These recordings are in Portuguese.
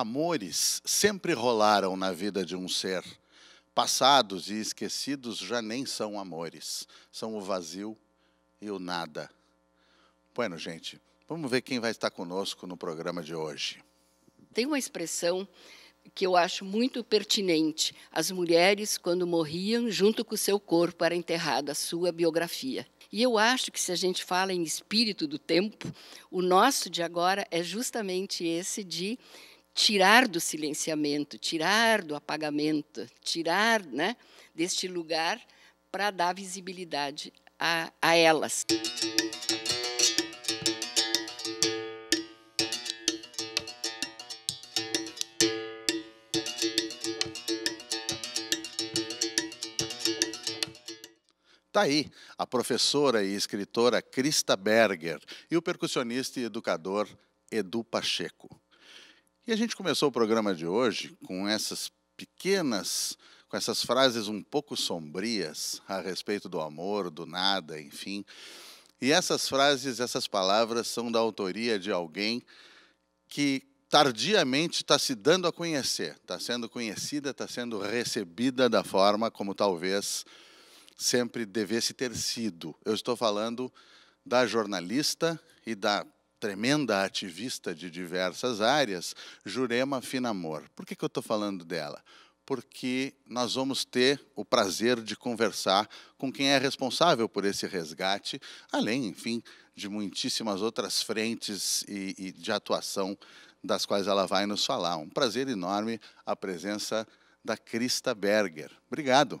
amores sempre rolaram na vida de um ser. Passados e esquecidos já nem são amores, são o vazio e o nada. Bueno, gente, vamos ver quem vai estar conosco no programa de hoje. Tem uma expressão que eu acho muito pertinente. As mulheres, quando morriam, junto com o seu corpo era enterrada a sua biografia. E eu acho que se a gente fala em espírito do tempo, o nosso de agora é justamente esse de tirar do silenciamento, tirar do apagamento, tirar né, deste lugar para dar visibilidade a, a elas. Tá aí a professora e escritora Krista Berger e o percussionista e educador Edu Pacheco. E a gente começou o programa de hoje com essas pequenas, com essas frases um pouco sombrias a respeito do amor, do nada, enfim. E essas frases, essas palavras são da autoria de alguém que tardiamente está se dando a conhecer, está sendo conhecida, está sendo recebida da forma como talvez sempre devesse ter sido. Eu estou falando da jornalista e da tremenda ativista de diversas áreas, Jurema Finamor. Por que, que eu estou falando dela? Porque nós vamos ter o prazer de conversar com quem é responsável por esse resgate, além, enfim, de muitíssimas outras frentes e, e de atuação das quais ela vai nos falar. Um prazer enorme a presença da Krista Berger. Obrigado.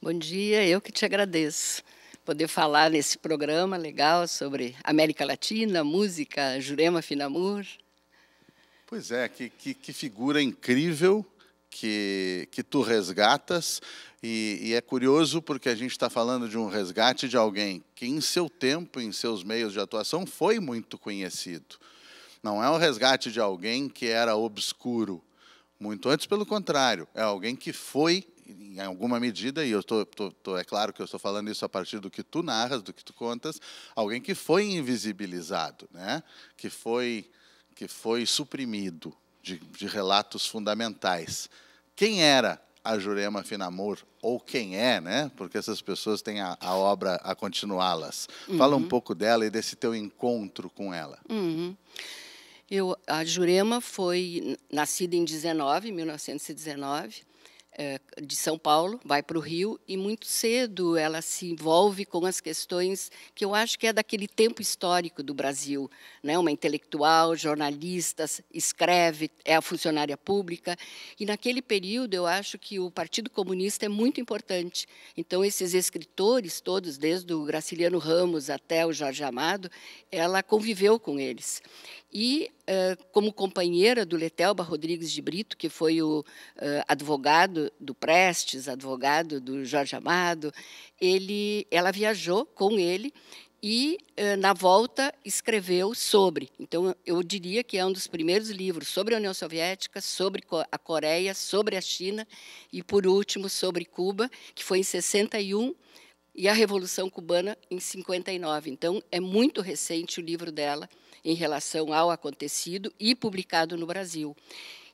Bom dia, eu que te agradeço poder falar nesse programa legal sobre América Latina, música, Jurema Finamur. Pois é, que, que, que figura incrível que, que tu resgatas. E, e é curioso porque a gente está falando de um resgate de alguém que, em seu tempo, em seus meios de atuação, foi muito conhecido. Não é o resgate de alguém que era obscuro. Muito antes, pelo contrário, é alguém que foi em alguma medida, e eu tô, tô, tô, é claro que eu estou falando isso a partir do que tu narras, do que tu contas, alguém que foi invisibilizado, né? que, foi, que foi suprimido de, de relatos fundamentais. Quem era a Jurema Finamor, ou quem é, né? Porque essas pessoas têm a, a obra a continuá-las. Uhum. Fala um uhum. pouco dela e desse teu encontro com ela. Uhum. Eu, a Jurema foi nascida em 19, 1919. Eh, de São Paulo, vai para o Rio e muito cedo ela se envolve com as questões que eu acho que é daquele tempo histórico do Brasil, né? Uma intelectual, jornalista, escreve, é a funcionária pública e naquele período eu acho que o Partido Comunista é muito importante. Então esses escritores todos, desde o Graciliano Ramos até o Jorge Amado, ela conviveu com eles e eh, como companheira do Letelba Rodrigues de Brito, que foi o eh, advogado do Prestes, advogado do Jorge Amado, ele, ela viajou com ele e eh, na volta escreveu sobre. Então eu diria que é um dos primeiros livros sobre a União Soviética, sobre a Coreia, sobre a China e por último sobre Cuba, que foi em 61 e a Revolução Cubana em 59. Então é muito recente o livro dela em relação ao acontecido e publicado no Brasil.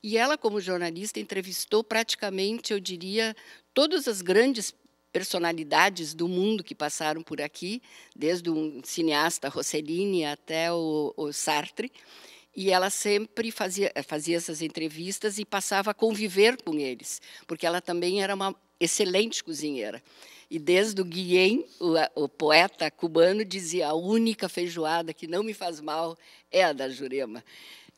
E ela, como jornalista, entrevistou praticamente, eu diria, todas as grandes personalidades do mundo que passaram por aqui, desde um cineasta Rossellini até o, o Sartre, e ela sempre fazia, fazia essas entrevistas e passava a conviver com eles, porque ela também era uma excelente cozinheira. E desde o Guillén, o, o, poeta cubano, dizia: a única feijoada que não me faz mal é a da Jurema.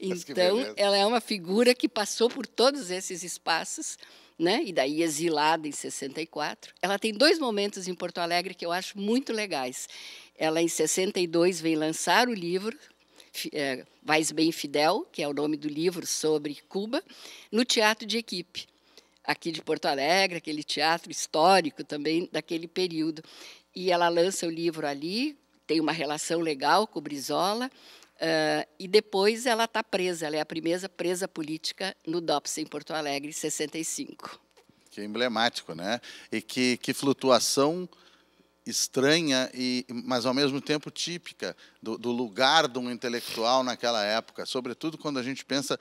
então, ela é uma figura que passou por todos esses espaços, né? e daí exilada em 64. Ela tem dois momentos em Porto Alegre que eu acho muito legais. Ela, em 62, vem lançar o livro, é, Vais Bem Fidel, que é o nome do livro sobre Cuba, no Teatro de Equipe aqui de Porto Alegre, aquele teatro histórico também daquele período. E ela lança o livro ali, tem uma relação legal com o Brizola, Uh, e depois ela está presa, ela é a primeira presa política no DOPS em Porto Alegre, 65. Que emblemático, né? E que, que flutuação estranha, e, mas ao mesmo tempo típica do, do lugar de um intelectual naquela época, sobretudo quando a gente pensa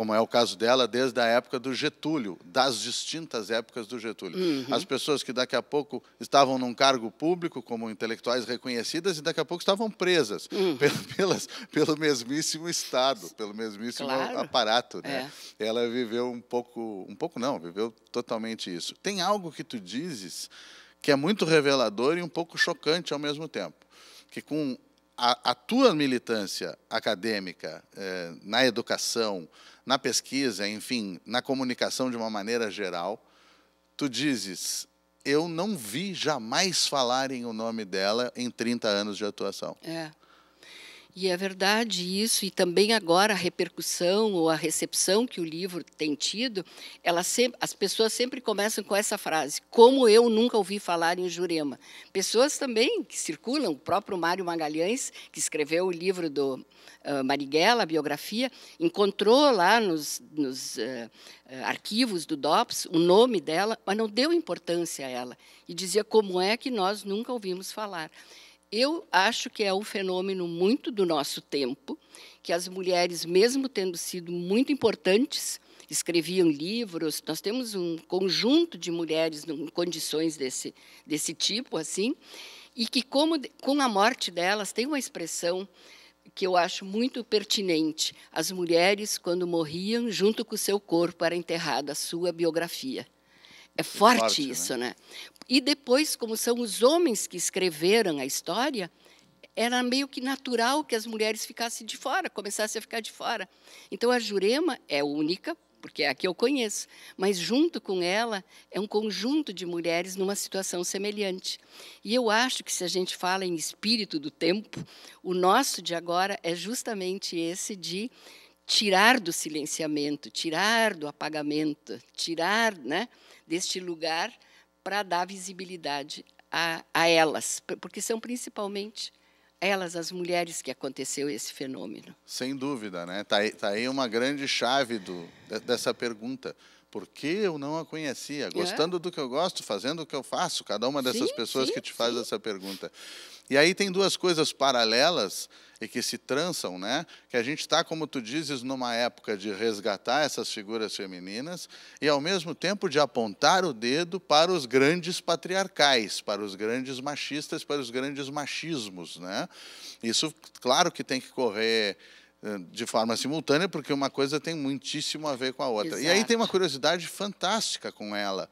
como é o caso dela, desde a época do Getúlio, das distintas épocas do Getúlio. Uhum. As pessoas que daqui a pouco estavam num cargo público como intelectuais reconhecidas e daqui a pouco estavam presas uhum. pelas, pelo mesmíssimo Estado, pelo mesmíssimo claro. aparato. Né? É. Ela viveu um pouco, um pouco não, viveu totalmente isso. Tem algo que tu dizes que é muito revelador e um pouco chocante ao mesmo tempo, que com a, a, tua militância acadêmica é, na educação, na pesquisa, enfim, na comunicação de uma maneira geral, tu dizes, eu não vi jamais falarem o nome dela em 30 anos de atuação. É. E é verdade isso, e também agora a repercussão ou a recepção que o livro tem tido, ela sempre, as pessoas sempre começam com essa frase: como eu nunca ouvi falar em Jurema. Pessoas também que circulam, o próprio Mário Magalhães, que escreveu o livro do uh, Marighella, a biografia, encontrou lá nos, nos uh, arquivos do DOPS o nome dela, mas não deu importância a ela. E dizia: como é que nós nunca ouvimos falar? Eu acho que é um fenômeno muito do nosso tempo, que as mulheres, mesmo tendo sido muito importantes, escreviam livros. Nós temos um conjunto de mulheres em condições desse, desse tipo, assim, e que, como com a morte delas, tem uma expressão que eu acho muito pertinente. As mulheres, quando morriam, junto com o seu corpo era enterrada a sua biografia. É forte, né? isso, né? né? E depois, como são os homens que escreveram a história, era meio que natural que as mulheres ficassem de fora, começassem a ficar de fora. Então a Jurema é única, porque é a que eu conheço, mas junto com ela é um conjunto de mulheres numa situação semelhante. E eu acho que se a gente fala em espírito do tempo, o nosso de agora é justamente esse de tirar do silenciamento, tirar do apagamento, tirar né, deste lugar para dar visibilidade a, a elas, porque são principalmente elas, as mulheres, que aconteceu esse fenômeno. Sem dúvida, né? Tá aí, tá aí uma grande chave do, dessa pergunta porque eu não a conhecia, é. gostando é. do que eu gosto, fazendo o que eu faço, cada uma dessas sim, pessoas sim, que te faz sim. essa pergunta. E aí tem duas coisas paralelas e que se trançam, né? Que a gente está, como tu dizes, numa época de resgatar essas figuras femininas e, ao mesmo tempo, de apontar o dedo para os grandes patriarcais, para os grandes machistas, para os grandes machismos, né? Isso, claro que tem que correr eh, de forma simultânea, porque uma coisa tem muitíssimo a ver com a outra. Exato. E aí tem uma curiosidade fantástica com ela,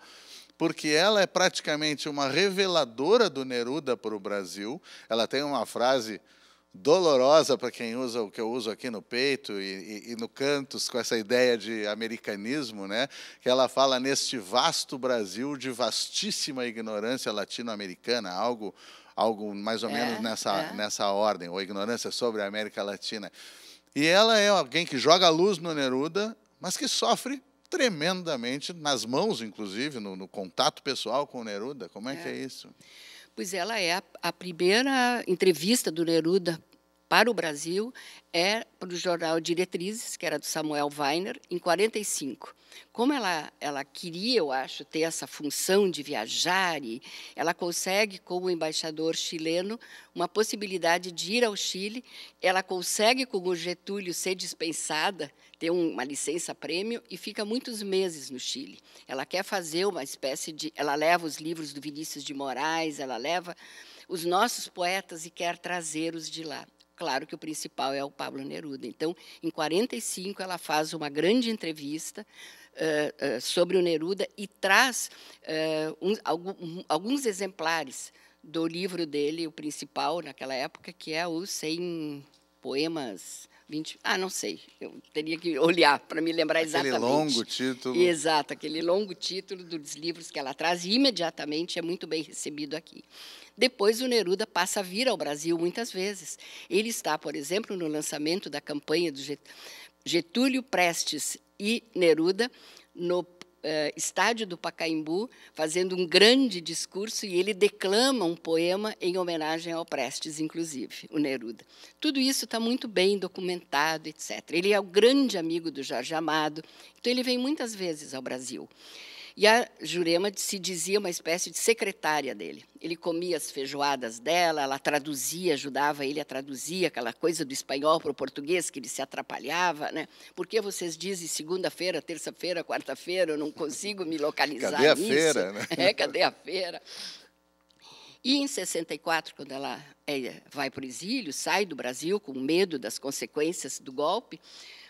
porque ela é praticamente uma reveladora do Neruda para o Brasil. Ela tem uma frase dolorosa para quem usa o que eu uso aqui no peito e, e, e, no cantos com essa ideia de americanismo, né? Que ela fala neste vasto Brasil de vastíssima ignorância latino-americana, algo algo mais ou é, menos nessa é. nessa ordem, ou ignorância sobre a América Latina. E ela é alguém que joga a luz no Neruda, mas que sofre tremendamente, nas mãos, inclusive, no, no contato pessoal com o Neruda. Como é, é. que é isso? Pois ela é a, a, primeira entrevista do Neruda para o Brasil é para o jornal Diretrizes, que era do Samuel Weiner, em 45. Como ela, ela queria, eu acho, ter essa função de viajar, e ela consegue, com o embaixador chileno, uma possibilidade de ir ao Chile, ela consegue, com o Getúlio, ser dispensada, ter uma licença-prêmio, e fica muitos meses no Chile. Ela quer fazer uma espécie de... Ela leva os livros do Vinícius de Moraes, ela leva os nossos poetas e quer trazê-los de lá claro que o principal é o Pablo Neruda. Então, em 45 ela faz uma grande entrevista uh, uh, sobre o Neruda e traz eh, um, algum, alguns exemplares do livro dele, o principal naquela época, que é o 100 poemas 20, ah, não sei, eu teria que olhar para me lembrar exatamente. Aquele longo título. Exato, aquele longo título dos livros que ela traz e imediatamente é muito bem recebido aqui. Depois, o Neruda passa a vir ao Brasil muitas vezes. Ele está, por exemplo, no lançamento da campanha do Getúlio Prestes e Neruda no Uh, estádio do Pacaembu, fazendo um grande discurso, e ele declama um poema em homenagem ao Prestes, inclusive, o Neruda. Tudo isso está muito bem documentado, etc. Ele é o grande amigo do Jorge Amado, então ele vem muitas vezes ao Brasil. E a Jurema se dizia uma espécie de secretária dele. Ele comia as feijoadas dela, ela traduzia, ajudava ele a traduzir aquela coisa do espanhol para o português que ele se atrapalhava, né? Por que vocês dizem segunda-feira, terça-feira, quarta-feira? Eu não consigo me localizar cadê a nisso. feira, né? É, cadê a feira? E em 64, quando ela é, vai para o exílio, sai do Brasil com medo das consequências do golpe,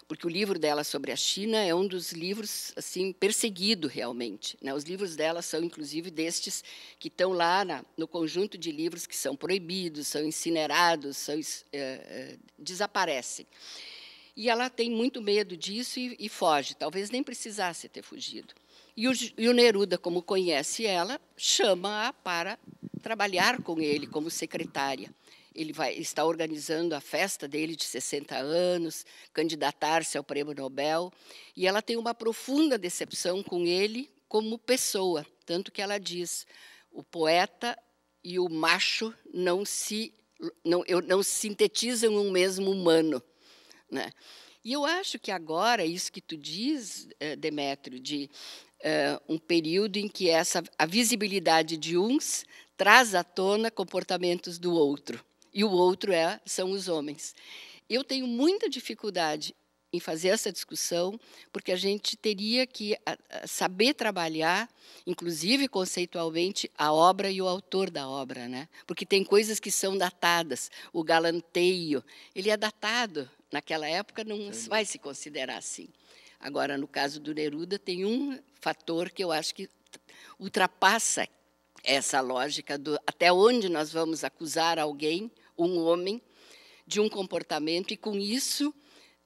porque o livro dela sobre a China é um dos livros assim perseguido realmente. Né? Os livros dela são inclusive destes que estão lá na, no conjunto de livros que são proibidos, são incinerados, são, é, desaparecem. E ela tem muito medo disso e, e, foge. Talvez nem precisasse ter fugido. E o, e o Neruda, como conhece ela, chama-a para trabalhar com ele como secretária ele vai está organizando a festa dele de 60 anos, candidatar-se ao Prêmio Nobel, e ela tem uma profunda decepção com ele como pessoa, tanto que ela diz: o poeta e o macho não se não, eu, não sintetizam um mesmo humano, né? E eu acho que agora isso que tu diz, eh, Demétrio, de uh, um período em que essa a visibilidade de uns traz à tona comportamentos do outro e o outro é, são os homens. Eu tenho muita dificuldade em fazer essa discussão, porque a gente teria que saber trabalhar, inclusive conceitualmente, a obra e o autor da obra, né? Porque tem coisas que são datadas. O galanteio, ele é datado. Naquela época não vai se considerar assim. Agora, no caso do Neruda, tem um fator que eu acho que ultrapassa essa lógica do até onde nós vamos acusar alguém um homem de um comportamento e, com isso,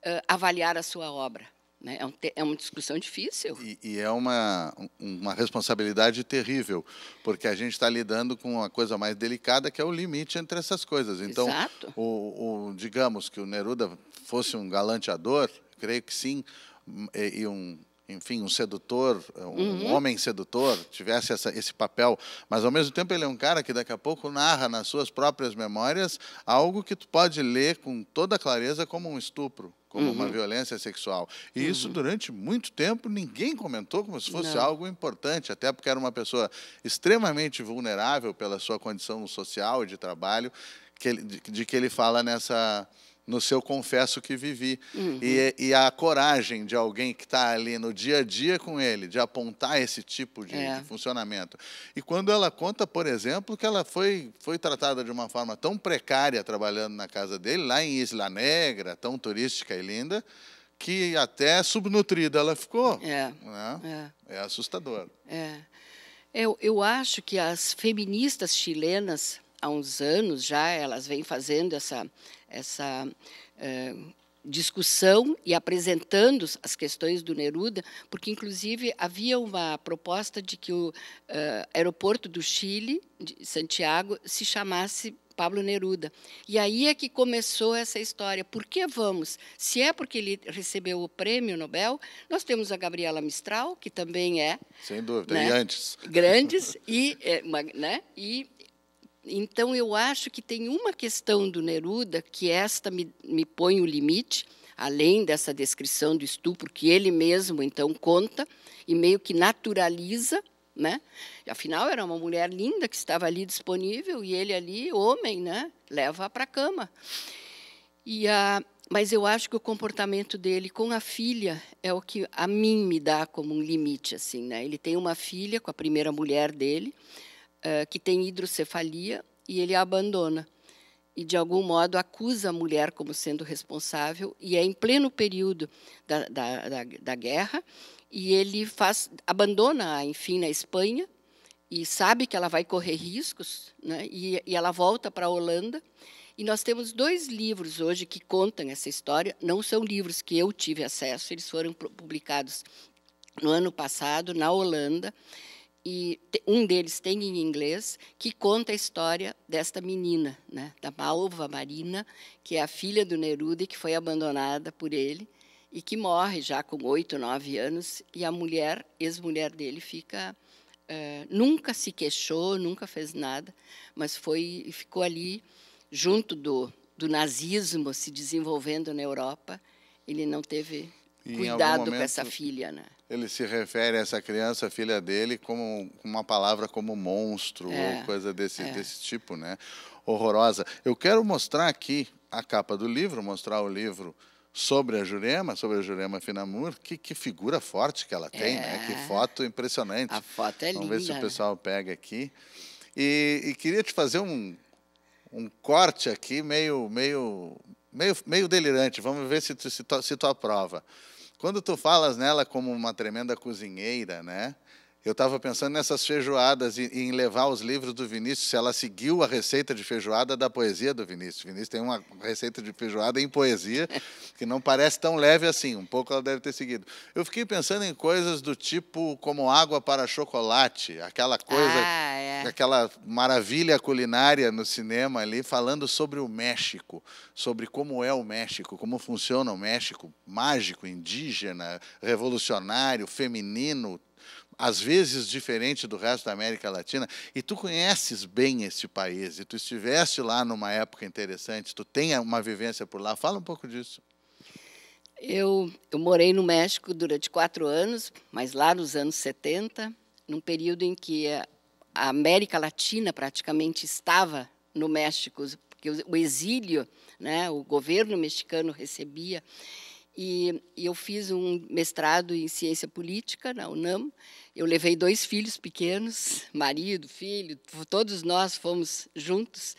eh, avaliar a sua obra. Né? É, um é uma discussão difícil. E, e, é uma, uma responsabilidade terrível, porque a gente está lidando com uma coisa mais delicada, que é o limite entre essas coisas. Então, Exato. O, o digamos que o Neruda fosse um galanteador, creio que sim, e, e um enfim, um sedutor, eh, um uhum. homem sedutor, tivesse essa, esse papel, mas ao mesmo tempo ele é um cara que daqui a pouco narra nas suas próprias memórias algo que tu pode ler com toda clareza como um estupro, como uhum. uma violência sexual. E uhum. isso durante muito tempo ninguém comentou como se fosse Não. algo importante, até porque era uma pessoa extremamente vulnerável pela sua condição social e de trabalho, que ele, de, de que ele fala nessa no seu confesso que vivi. Uhum. E, e, a coragem de alguém que está ali no dia a dia com ele, de apontar esse tipo de, é. de, funcionamento. E quando ela conta, por exemplo, que ela foi, foi tratada de uma forma tão precária trabalhando na casa dele, lá em Isla Negra, tão turística e linda, que até subnutrida ela ficou. É. Né? É. é assustador. É. Eu, eu acho que as feministas chilenas, há uns anos já, elas vêm fazendo essa essa uh, discussão e apresentando as questões do Neruda, porque, inclusive, havia uma proposta de que o uh, aeroporto do Chile, de Santiago, se chamasse Pablo Neruda. E aí é que começou essa história. Por que vamos? Se é porque ele recebeu o prêmio Nobel, nós temos a Gabriela Mistral, que também é. Sem dúvida, né, é, né? e antes. Grandes, e, uma, né? e então, eu acho que tem uma questão do Neruda que esta me, me põe o limite, além dessa descrição do estupro que ele mesmo então conta e meio que naturaliza, né? Afinal era uma mulher linda que estava ali disponível e ele ali, homem, né, leva para a cama. E a mas eu acho que o comportamento dele com a filha é o que a mim me dá como um limite assim, né? Ele tem uma filha com a primeira mulher dele, que tem hidrocefalia e ele a abandona. E, de algum modo, acusa a mulher como sendo responsável, e é em pleno período da, da, da, da guerra, e ele faz, abandona, enfim, na Espanha, e sabe que ela vai correr riscos, né? e, e ela volta para a Holanda. E nós temos dois livros hoje que contam essa história. Não são livros que eu tive acesso, eles foram publicados no ano passado na Holanda e um deles tem em inglês, que conta a história desta menina, né, da Malva Marina, que é a filha do Neruda e que foi abandonada por ele e que morre já com oito, nove anos, e a mulher, ex-mulher dele, fica uh, nunca se queixou, nunca fez nada, mas foi ficou ali junto do, do nazismo se desenvolvendo na Europa. Ele não teve e Cuidado com essa filha, né? Ele se refere a essa criança, a filha dele, como uma palavra como monstro é, ou coisa desse, é. desse tipo, né? Horrorosa. Eu quero mostrar aqui a capa do livro, mostrar o livro sobre a Jurema, sobre a Jurema Finamur, que, que figura forte que ela tem, é. né? Que é. foto impressionante. A foto é Vamos linda. Vamos ver se o né? pessoal pega aqui. E, e queria te fazer um, um corte aqui meio, meio, meio, meio delirante. Vamos ver se tu, se tu, se tu aprova. Quando tu falas nela como uma tremenda cozinheira, né? Eu estava pensando nessas feijoadas e, em levar os livros do Vinícius, se ela seguiu a receita de feijoada da poesia do Vinícius. O Vinícius tem uma receita de feijoada em poesia que não parece tão leve assim, um pouco ela deve ter seguido. Eu fiquei pensando em coisas do tipo como água para chocolate, aquela coisa, ah, é. aquela maravilha culinária no cinema ali, falando sobre o México, sobre como é o México, como funciona o México, mágico, indígena, revolucionário, feminino, às vezes diferente do resto da América Latina, e tu conheces bem este país, e tu estiveste lá numa época interessante, tu tem uma vivência por lá, fala um pouco disso. Eu, eu morei no México durante quatro anos, mas lá nos anos 70, num período em que a América Latina praticamente estava no México, porque o exílio, né, o governo mexicano recebia. E, e eu fiz um mestrado em ciência política na UNAM, eu levei dois filhos pequenos, marido, filho, todos nós fomos juntos.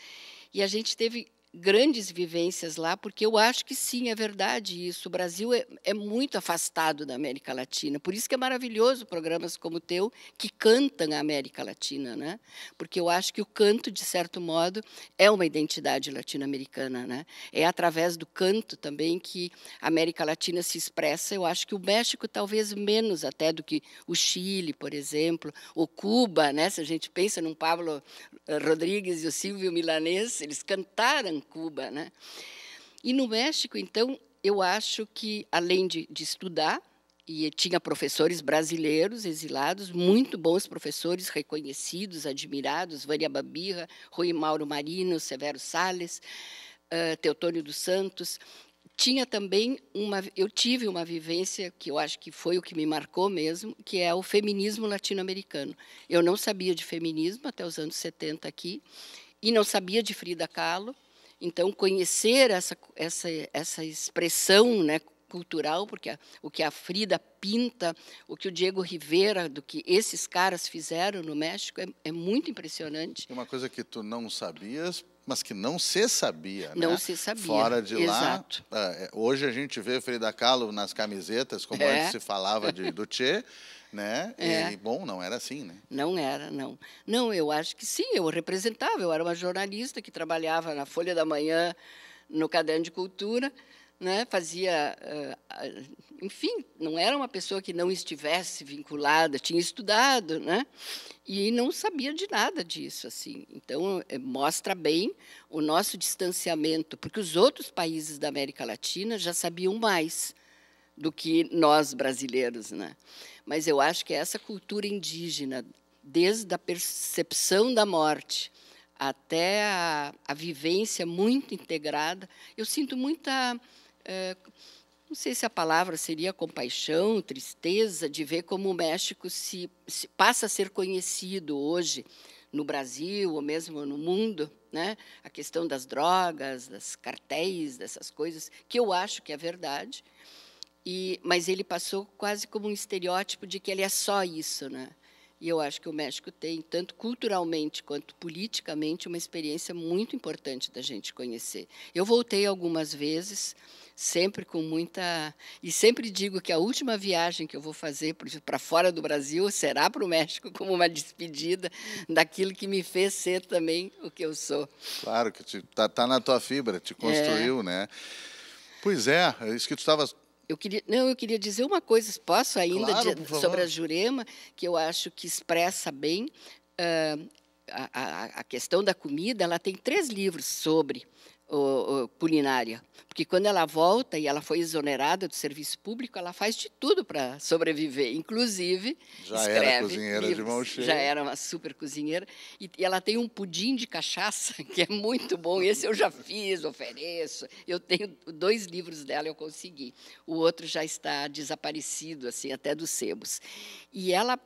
E a gente teve grandes vivências lá, porque eu acho que sim, é verdade isso. O Brasil é, é, muito afastado da América Latina, por isso que é maravilhoso programas como o teu que cantam a América Latina, né? Porque eu acho que o canto, de certo modo, é uma identidade latino-americana, né? É através do canto também que a América Latina se expressa. Eu acho que o México talvez menos até do que o Chile, por exemplo, ou Cuba, né? Se a gente pensa num Pablo eh, Rodrigues e o Silvio Milanês, eles cantaram Cuba, né? E no México, então, eu acho que além de, de estudar e tinha professores brasileiros exilados, muito bons professores, reconhecidos, admirados, Vânia Babirra, Rui Mauro Marino, Severo Sales, uh, Teotônio dos Santos. Tinha também uma, eu tive uma vivência que eu acho que foi o que me marcou mesmo, que é o feminismo latino-americano. Eu não sabia de feminismo até os anos 70 aqui, e não sabia de Frida Kahlo, então, conhecer essa, essa, essa expressão né, cultural, porque a, o que a Frida pinta, o que o Diego Rivera, do que esses caras fizeram no México, é, é muito impressionante. Uma coisa que tu não sabias, mas que não se sabia. Né? Não né? se sabia. Fora de Exato. lá. É, hoje a gente vê Frida Kahlo nas camisetas, como é. antes se falava de, do Tchê. Né? É. E, bom, não era assim, né? Não era, não. Não, eu acho que sim, eu representava. Eu era uma jornalista que trabalhava na Folha da Manhã, no Caderno de Cultura, né? fazia. Ah, ah, enfim, não era uma pessoa que não estivesse vinculada, tinha estudado, né? E não sabia de nada disso, assim. Então, eh, mostra bem o nosso distanciamento, porque os outros países da América Latina já sabiam mais do que nós brasileiros, né? Mas eu acho que essa cultura indígena, desde a percepção da morte até a, a vivência muito integrada, eu sinto muita. É, não sei se a palavra seria compaixão, tristeza, de ver como o México se, se passa a ser conhecido hoje no Brasil ou mesmo no mundo, né? A questão das drogas, das cartéis, dessas coisas que eu acho que é verdade, e, mas ele passou quase como um estereótipo de que ele é só isso, né? E eu acho que o México tem, tanto culturalmente quanto politicamente, uma experiência muito importante da gente conhecer. Eu voltei algumas vezes, sempre com muita. E sempre digo que a última viagem que eu vou fazer para fora do Brasil será para o México, como uma despedida daquilo que me fez ser também o que eu sou. Claro, que está tá na tua fibra, te construiu, é. né? Pois é, é isso que tu estavas eu queria, não, eu queria dizer uma coisa, posso ainda, claro, de, sobre a Jurema, que eu acho que expressa bem uh, a, a, a, questão da comida. Ela tem três livros sobre culinária. Porque quando ela volta e ela foi exonerada do serviço público, ela faz de tudo para sobreviver, inclusive já escreve era cozinheira livros, de mão cheia. Já era uma super cozinheira e, e, ela tem um pudim de cachaça que é muito bom. Esse eu já fiz, ofereço. Eu tenho dois livros dela, eu consegui. O outro já está desaparecido assim até dos sebos. E ela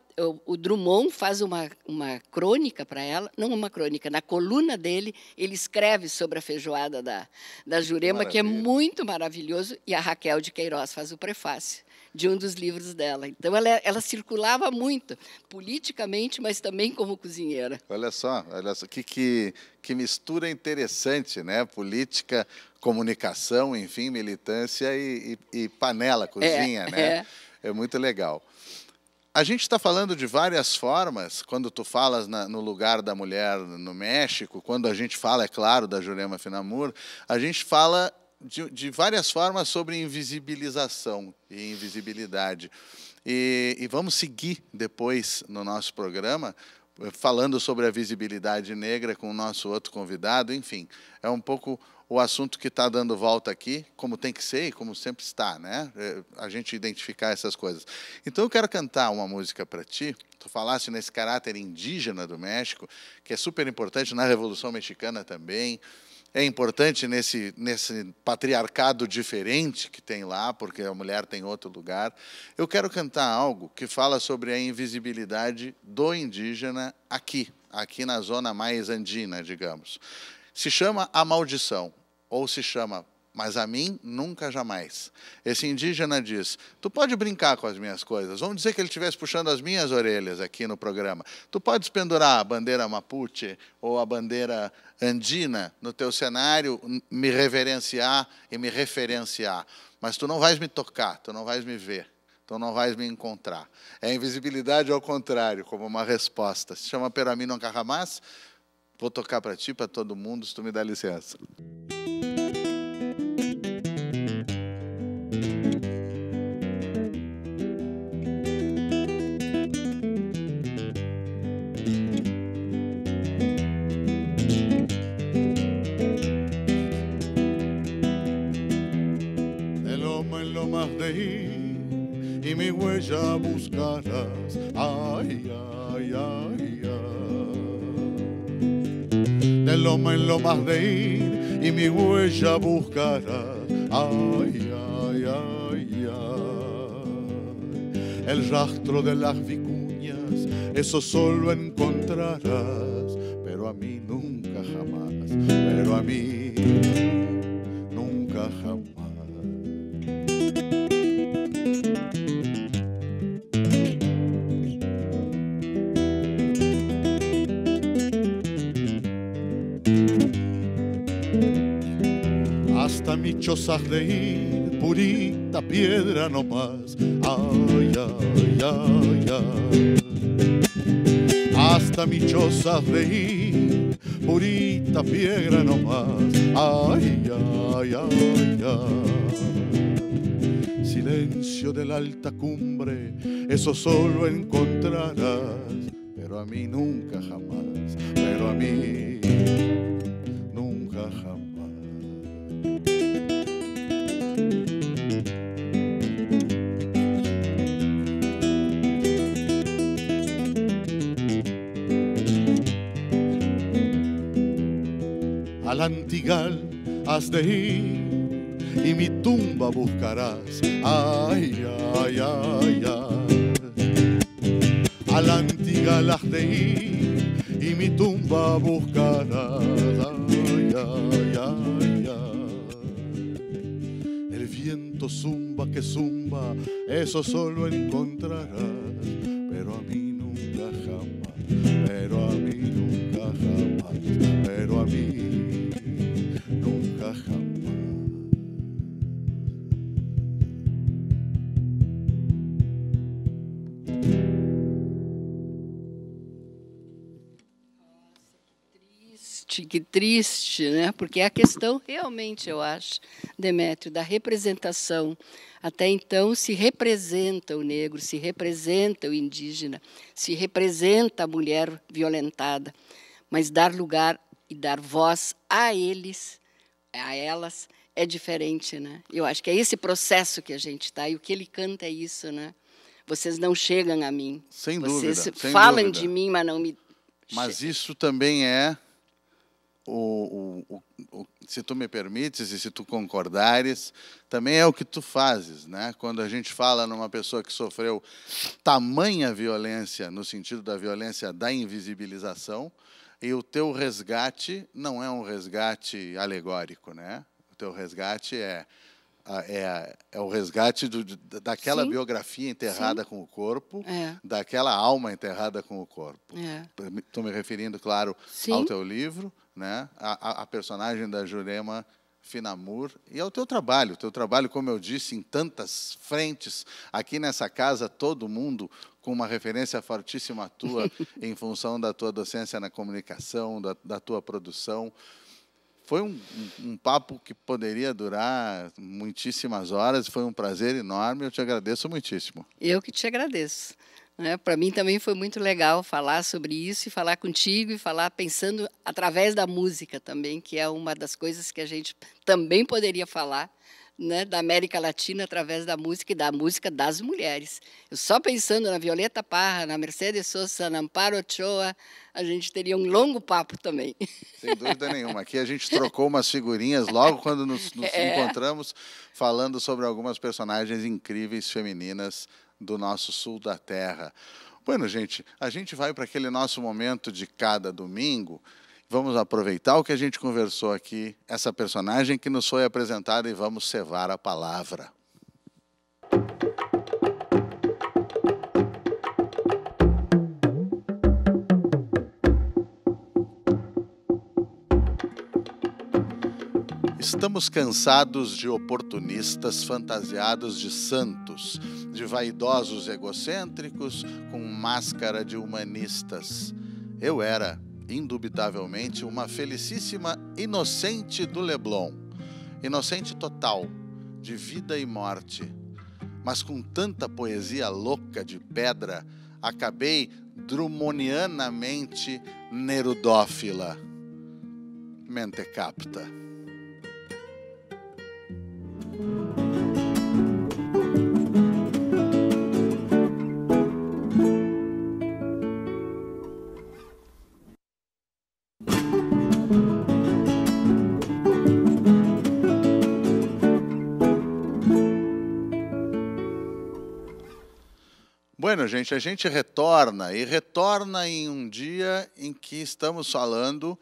o Drummond faz uma, uma crônica para ela, não uma crônica, na coluna dele, ele escreve sobre a feijoada da, da Jurema, Maravilha. que é muito maravilhoso, e a Raquel de Queiroz faz o prefácio de um dos livros dela. Então, ela, ela circulava muito, politicamente, mas também como cozinheira. Olha só, olha só que, que, que mistura interessante, né? Política, comunicação, enfim, militância e, e, e panela, é, cozinha, é, né? É. é muito legal a gente está falando de várias formas, quando tu falas na, no lugar da mulher no México, quando a gente fala, é claro, da Jurema Finamur, a gente fala de, de várias formas sobre invisibilização e invisibilidade. E, e vamos seguir depois no nosso programa eh, falando sobre a visibilidade negra com o nosso outro convidado, enfim, é um pouco o assunto que está dando volta aqui, como tem que ser e como sempre está, né? É, a gente identificar essas coisas. Então eu quero cantar uma música para ti. Tu falaste nesse caráter indígena do México, que é super importante na Revolução Mexicana também. É importante nesse, nesse patriarcado diferente que tem lá, porque a mulher tem outro lugar. Eu quero cantar algo que fala sobre a invisibilidade do indígena aqui, aqui na zona mais andina, digamos se chama A Maldição ou se chama mas a mim nunca jamais. Esse indígena diz: Tu pode brincar com as minhas coisas. Vamos dizer que ele estivesse puxando as minhas orelhas aqui no programa. Tu podes pendurar a bandeira mapuche ou a bandeira andina no teu cenário, me reverenciar e me referenciar. Mas tu não vais me tocar, tu não vais me ver. tu não vais me encontrar. É invisibilidade ao contrário, como uma resposta. Se chama Peramino Carramás, vou tocar para ti, para todo mundo, se tu me dá licença. de ir y mi huella buscarás. Ay, ay, ay, ay. De loma en lo más de ir y mi huella buscarás. Ay, ay, ay, ay. El rastro de las vicuñas, eso solo encontrarás, pero a mí nunca jamás, pero a mí nunca jamás. hasta mi choza reír, purita piedra no más. Ay, ay, ay, ay. Hasta mi choza reír, purita piedra no más. Ay, ay, ay, ay. Silencio de la alta cumbre, eso solo encontrarás, pero a mí nunca jamás, pero a mí al antigal has de ir y mi tumba buscarás. Ay, ay, ay, ay. Al antigal has de ir y mi tumba buscarás. Ay, ay, ay, ay. El viento zumba que zumba, eso solo encontrarás que triste, né? Porque é a questão realmente, eu acho, Demétrio, da representação. Até então se representa o negro, se representa o indígena, se representa a mulher violentada, mas dar lugar e dar voz a eles é, a elas é diferente, né? Eu acho que é esse processo que a gente está e o que ele canta é isso, né? Vocês não chegam a mim. Sem Vocês dúvida. Vocês falam dúvida. de mim, mas não me. Mas chegam. isso também é o, o, o, se tu me permites e se tu concordares, também é o que tu fazes, né? Quando a gente fala numa pessoa que sofreu tamanha violência no sentido da violência da invisibilização, e o teu resgate não é um resgate alegórico, né? O teu resgate é, é, é o resgate do, daquela Sim. biografia enterrada Sim. com o corpo, é. daquela alma enterrada com o corpo. Estou é. me referindo, claro, Sim. ao teu livro, né? A, a, personagem da Jurema Finamur e ao é teu trabalho. O teu trabalho, como eu disse, em tantas frentes. Aqui nessa casa, todo mundo com uma referência fortíssima tua em função da tua docência na comunicação, da, da tua produção. Foi um, um, um, papo que poderia durar muitíssimas horas, foi um prazer enorme, eu te agradeço muitíssimo. Eu que te agradeço. Né? Para mim também foi muito legal falar sobre isso e falar contigo e falar pensando através da música também, que é uma das coisas que a gente também poderia falar. Né, da América Latina através da música e da música das mulheres. Eu só pensando na Violeta Parra, na Mercedes Sosa, na Amparo Ochoa, a gente teria um longo papo também. Sem dúvida nenhuma. Aqui a gente trocou umas figurinhas logo quando nos, nos é. encontramos, falando sobre algumas personagens incríveis femininas do nosso sul da terra. Bueno, gente, a gente vai para aquele nosso momento de cada domingo. Vamos aproveitar o que a gente conversou aqui, essa personagem que nos foi apresentada e vamos cevar a palavra. Estamos cansados de oportunistas fantasiados de santos, de vaidosos egocêntricos com máscara de humanistas. Eu era, indubitavelmente, uma felicíssima inocente do Leblon. Inocente total, de vida e morte. Mas com tanta poesia louca de pedra, acabei drumonianamente nerudófila mentecapta. Bueno, gente, a gente retorna e retorna em um dia em que estamos falando,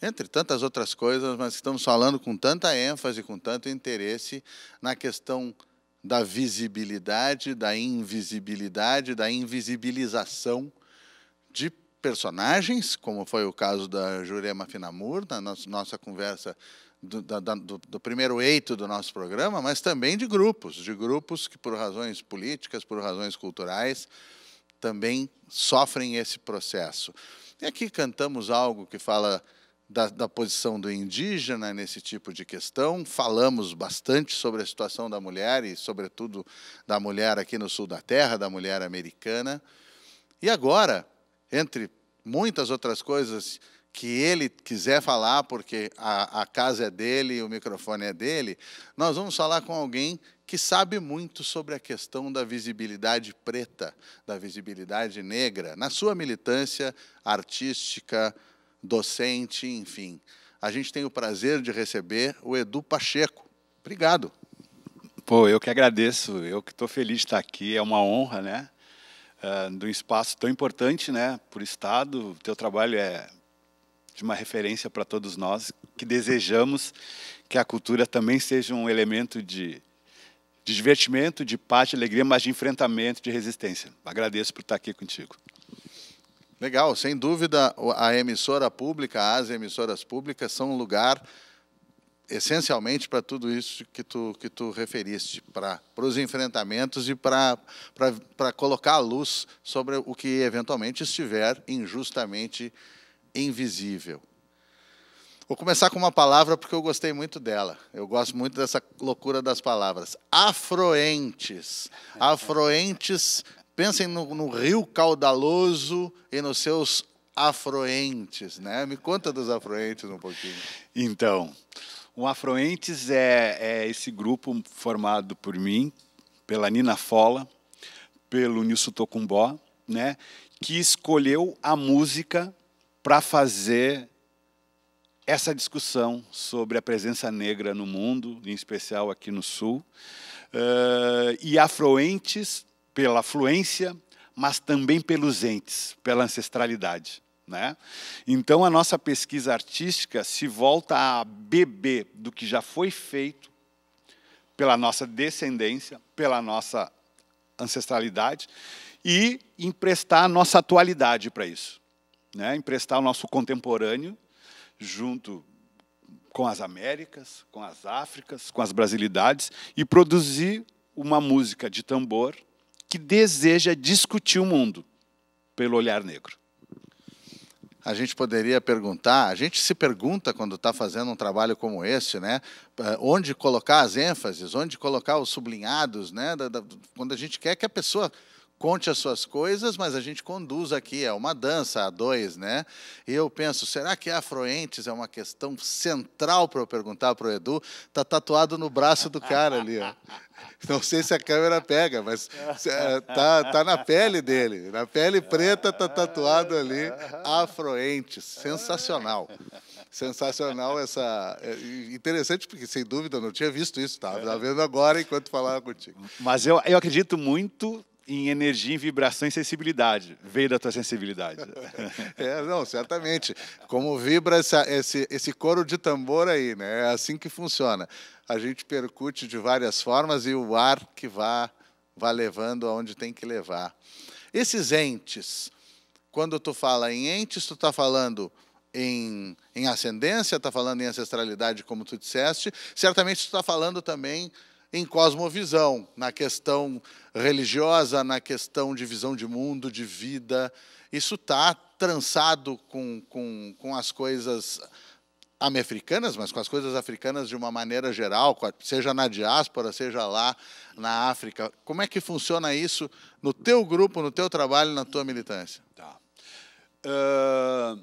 entre tantas outras coisas, mas estamos falando com tanta ênfase, com tanto interesse na questão da visibilidade, da invisibilidade, da invisibilização de personagens, como foi o caso da Jurema Finamur, na nossa conversa do, da, do, do, primeiro eito do nosso programa, mas também de grupos, de grupos que, por razões políticas, por razões culturais, também sofrem esse processo. E aqui cantamos algo que fala da, da posição do indígena nesse tipo de questão, falamos bastante sobre a situação da mulher e, sobretudo, da mulher aqui no sul da terra, da mulher americana. E agora, entre muitas outras coisas que ele quiser falar, porque a, a casa é dele, e o microfone é dele, nós vamos falar com alguém que sabe muito sobre a questão da visibilidade preta, da visibilidade negra, na sua militância artística, docente, enfim. A gente tem o prazer de receber o Edu Pacheco. Obrigado. Pô, eu que agradeço, eu que estou feliz de estar aqui, é uma honra, né? Uh, de um espaço tão importante, né, para o Estado. O teu trabalho é de uma referência para todos nós que desejamos que a cultura também seja um elemento de, de divertimento, de paz, de alegria, mas de enfrentamento, de resistência. Agradeço por estar aqui contigo. Legal, sem dúvida, a emissora pública, as emissoras públicas são um lugar essencialmente para tudo isso que tu, que tu referiste, para, para os enfrentamentos e para, para, para colocar a luz sobre o que eventualmente estiver injustamente invisível. Vou começar com uma palavra porque eu gostei muito dela. Eu gosto muito dessa loucura das palavras. Afroentes, afroentes. Pensem no, no, rio caudaloso e nos seus afroentes, né? Me conta dos afroentes um pouquinho. Então, o afroentes é, é esse grupo formado por mim, pela Nina Fola, pelo Nilson Tocumbó, né? Que escolheu a música para fazer essa discussão sobre a presença negra no mundo, em especial aqui no Sul, uh, e afluentes pela fluência, mas também pelos entes, pela ancestralidade. Né? Então, a nossa pesquisa artística se volta a beber do que já foi feito pela nossa descendência, pela nossa ancestralidade, e emprestar a nossa atualidade para isso né, emprestar o nosso contemporâneo, junto com as Américas, com as Áfricas, com as Brasilidades, e produzir uma música de tambor que deseja discutir o mundo pelo olhar negro. A gente poderia perguntar, a gente se pergunta quando está fazendo um trabalho como esse, né? Eh, onde colocar as ênfases, onde colocar os sublinhados, né? Da, da, quando a gente quer que a pessoa conte as suas coisas, mas a gente conduz aqui, é uma dança a dois, né? E eu penso, será que afroentes é uma questão central para eu perguntar para o Edu? Tá tatuado no braço do cara ali, ó. Não sei se a câmera pega, mas é, tá, tá na pele dele, na pele preta tá tatuado ali, afroentes, sensacional. Sensacional essa. É, interessante, porque sem dúvida eu não tinha visto isso, estava vendo agora enquanto falava contigo. Mas eu, eu acredito muito em energia, em vibração e sensibilidade. Veio da tua sensibilidade. é, não, certamente. Como vibra essa, esse, esse coro de tambor aí, né? É assim que funciona. A gente percute de várias formas e o ar que vá, vá levando aonde tem que levar. Esses entes, quando tu fala em entes, tu está falando em, em ascendência, está falando em ancestralidade, como tu disseste. Certamente tu está falando também em cosmovisão, na questão religiosa, na questão de visão de mundo, de vida. Isso está trançado com, com, com as coisas americanas, mas com as coisas africanas de uma maneira geral, seja na diáspora, seja lá na África. Como é que funciona isso no teu grupo, no teu trabalho, na tua militância? Tá. Uh,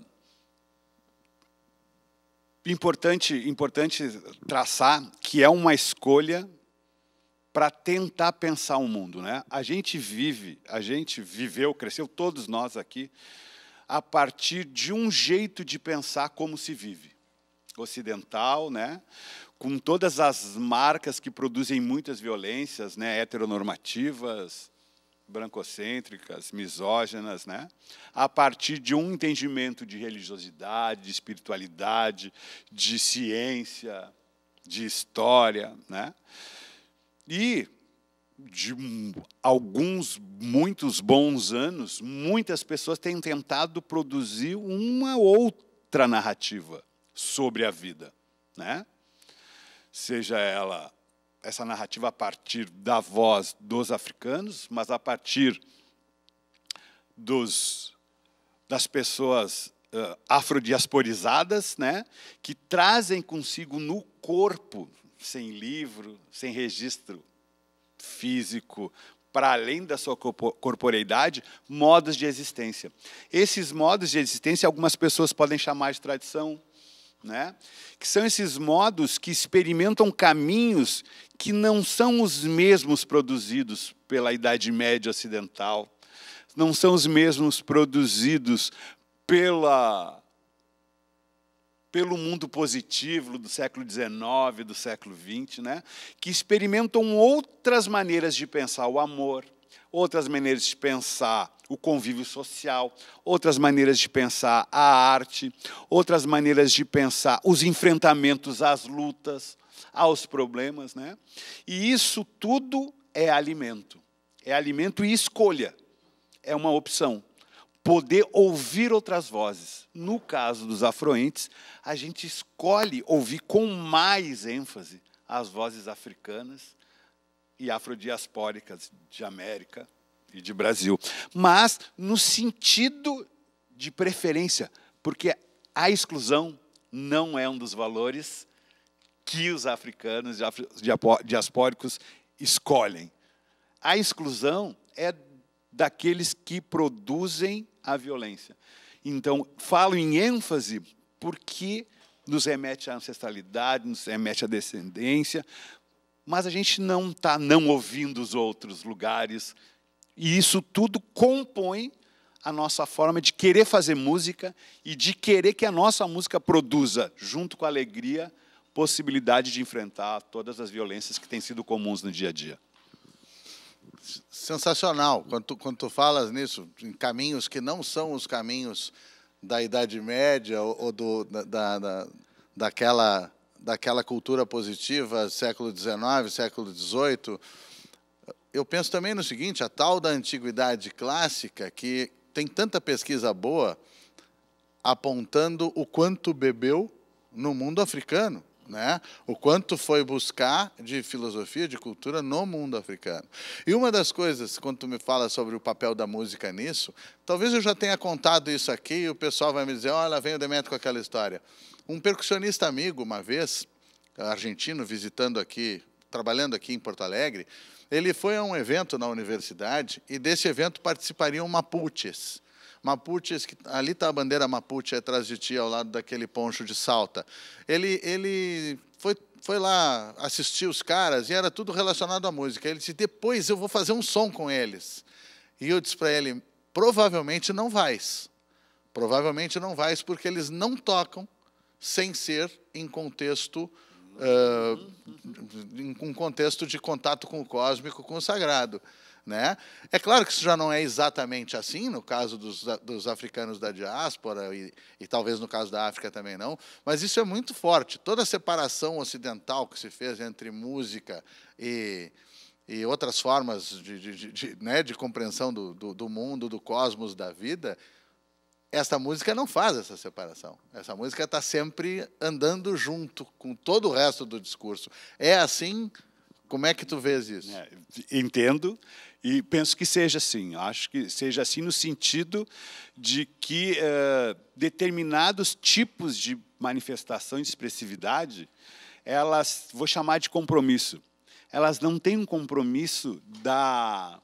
importante, importante traçar que é uma escolha para tentar pensar o um mundo, né? A gente vive, a gente viveu, cresceu todos nós aqui a partir de um jeito de pensar como se vive. Ocidental, né? Com todas as marcas que produzem muitas violências, né, heteronormativas, brancocêntricas, misóginas, né? a partir de um entendimento de religiosidade, de espiritualidade, de ciência, de história. Né? E de alguns, muitos bons anos, muitas pessoas têm tentado produzir uma outra narrativa sobre a vida. Né? Seja ela essa narrativa a partir da voz dos africanos, mas a partir dos, das pessoas uh, afrodiasporizadas, né, que trazem consigo no corpo sem livro, sem registro físico, para além da sua corporeidade, modos de existência. Esses modos de existência, algumas pessoas podem chamar de tradição, né? que são esses modos que experimentam caminhos que não são os mesmos produzidos pela Idade Média Ocidental, não são os mesmos produzidos pela pelo mundo positivo do século XIX, do século XX, né? que experimentam outras maneiras de pensar o amor, outras maneiras de pensar o convívio social, outras maneiras de pensar a arte, outras maneiras de pensar os enfrentamentos às lutas, aos problemas. Né? E isso tudo é alimento. É alimento e escolha. É uma opção poder ouvir outras vozes. No caso dos afroentes, a gente escolhe ouvir com mais ênfase as vozes africanas e afrodiaspóricas de América e de Brasil, mas no sentido de preferência, porque a exclusão não é um dos valores que os africanos e diaspóricos escolhem. A exclusão é daqueles que produzem a violência. Então, falo em ênfase porque nos remete à ancestralidade, nos remete à descendência, mas a gente não está não ouvindo os outros lugares. E isso tudo compõe a nossa forma de querer fazer música e de querer que a nossa música produza, junto com a alegria, possibilidade de enfrentar todas as violências que têm sido comuns no dia a dia sensacional. Quando tu, quando tu falas nisso, em caminhos que não são os caminhos da Idade Média ou, ou do, da, da, daquela, daquela cultura positiva, século XIX, século XVIII, eu penso também no seguinte, a tal da antiguidade clássica, que tem tanta pesquisa boa apontando o quanto bebeu no mundo africano. Né? O quanto foi buscar de filosofia, de cultura no mundo africano. E uma das coisas, quando tu me fala sobre o papel da música nisso, talvez eu já tenha contado isso aqui e o pessoal vai me dizer, olha, vem o Demetrio com aquela história. Um percussionista amigo, uma vez, argentino, visitando aqui, trabalhando aqui em Porto Alegre, ele foi a um evento na universidade e desse evento participariam mapuches. Mapuche, ali está a bandeira Mapuche é atrás de ti, ao lado daquele poncho de salta. Ele, ele foi, foi lá assistir os caras e era tudo relacionado à música. Ele disse: depois eu vou fazer um som com eles. E eu disse para ele: provavelmente não vais. Provavelmente não vais, porque eles não tocam sem ser em contexto. Uh, em um contexto de contato com o cósmico, com o sagrado. Né? É claro que isso já não é exatamente assim, no caso dos, dos africanos da diáspora, e, e, talvez no caso da África também não, mas isso é muito forte. Toda a separação ocidental que se fez entre música e, e outras formas de, de, de, né, de compreensão do, do, do mundo, do cosmos, da vida, essa música não faz essa separação. Essa música está sempre andando junto com todo o resto do discurso. É assim como é que tu vês isso? É, entendo. E penso que seja assim. Acho que seja assim no sentido de que eh, determinados tipos de manifestação de expressividade, elas, vou chamar de compromisso, elas não têm um compromisso da,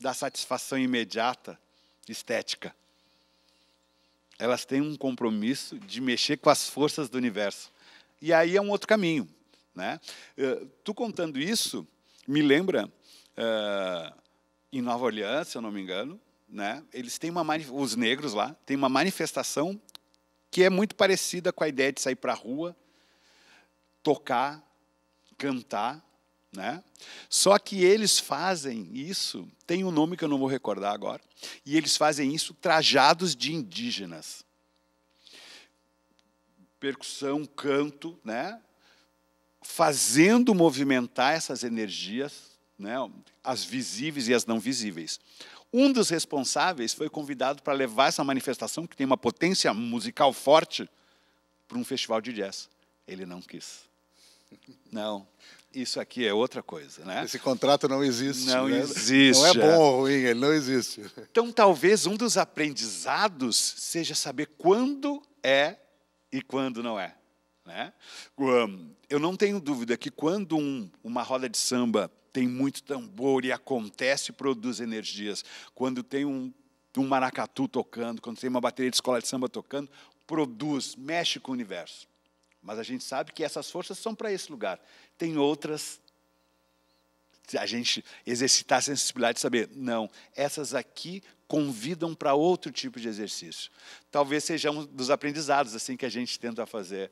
da satisfação imediata estética. Elas têm um compromisso de mexer com as forças do universo. E aí é um outro caminho. Né? Eh, tu contando isso, me lembra é, em Nova Orleans, se eu não me engano, né? Eles têm uma os negros lá têm uma manifestação que é muito parecida com a ideia de sair para a rua, tocar, cantar, né? Só que eles fazem isso, tem um nome que eu não vou recordar agora, e eles fazem isso trajados de indígenas. Percussão, canto, né? Fazendo movimentar essas energias né, as visíveis e as não visíveis. Um dos responsáveis foi convidado para levar essa manifestação, que tem uma potência musical forte, para um festival de jazz. Ele não quis. Não, isso aqui é outra coisa, né? Esse contrato não existe. Não né? existe. Não é bom é. ou ruim, ele não existe. Então, talvez um dos aprendizados seja saber quando é e quando não é. Né? Eu não tenho dúvida que quando um, uma roda de samba tem muito tambor e acontece e produz energias. Quando tem um, um maracatu tocando, quando tem uma bateria de escola de samba tocando, produz, mexe com o universo. Mas a gente sabe que essas forças são para esse lugar. Tem outras. A gente exercitar a sensibilidade de saber, não, essas aqui convidam para outro tipo de exercício. Talvez sejamos um dos aprendizados assim que a gente tenta fazer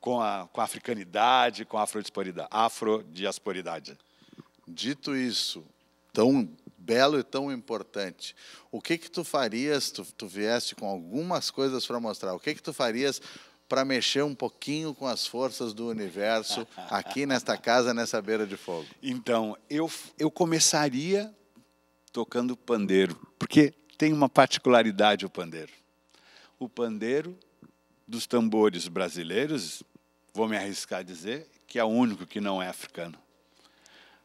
com a, com a africanidade, com a afrodisparidade, afrodiasporidade. Dito isso, tão belo e tão importante, o que que tu farias, tu, tu viesse com algumas coisas para mostrar, o que que tu farias para mexer um pouquinho com as forças do universo aqui nesta casa, nessa beira de fogo? Então, eu, eu começaria tocando pandeiro, porque tem uma particularidade o pandeiro. O pandeiro dos tambores brasileiros, vou me arriscar a dizer, que é o único que não é africano.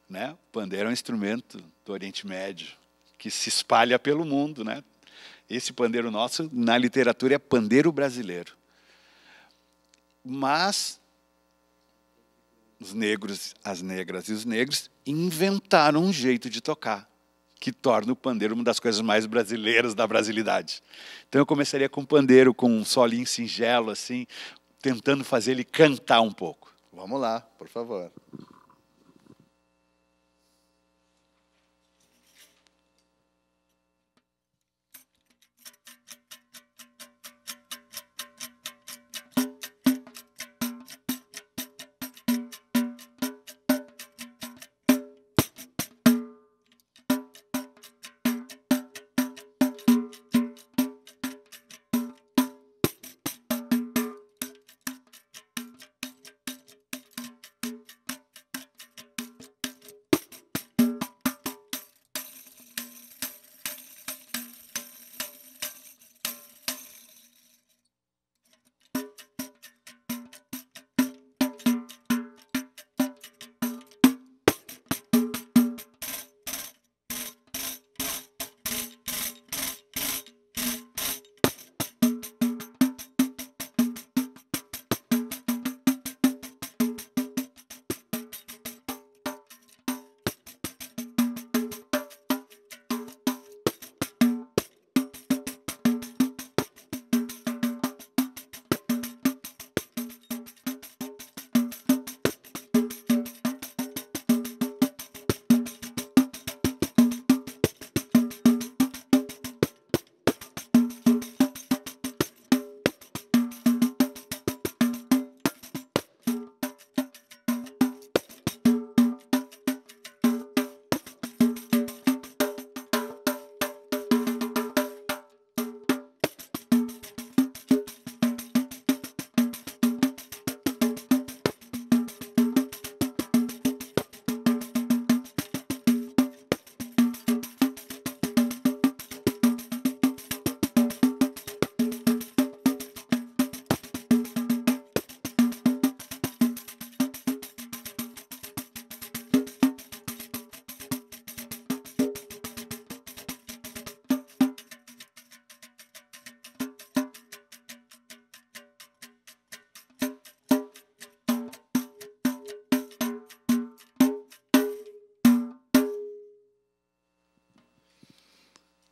Né? O pandeiro é um instrumento do Oriente Médio que se espalha pelo mundo. Né? Esse pandeiro nosso, na literatura, é pandeiro brasileiro. Mas os negros, as negras e os negros inventaram um jeito de tocar que torna o pandeiro uma das coisas mais brasileiras da brasilidade. Então eu começaria com o pandeiro, com um solinho singelo, assim, tentando fazer ele cantar um pouco. Vamos lá, por favor.